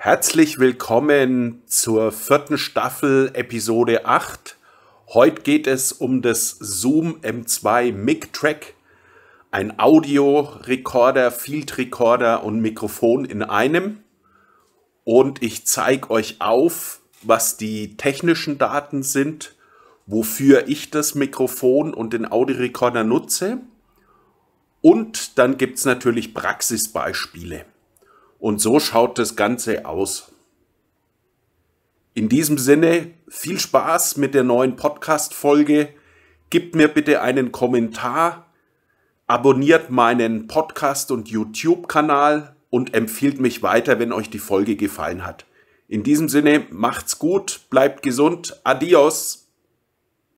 Herzlich willkommen zur vierten Staffel, Episode 8. Heute geht es um das Zoom M2 Mic Track, ein Audio-Recorder, Field-Recorder und Mikrofon in einem. Und ich zeige euch auf, was die technischen Daten sind, wofür ich das Mikrofon und den Audio-Recorder nutze. Und dann gibt es natürlich Praxisbeispiele. Und so schaut das Ganze aus. In diesem Sinne, viel Spaß mit der neuen Podcast-Folge. Gebt mir bitte einen Kommentar, abonniert meinen Podcast und YouTube-Kanal und empfiehlt mich weiter, wenn euch die Folge gefallen hat. In diesem Sinne, macht's gut, bleibt gesund, adios!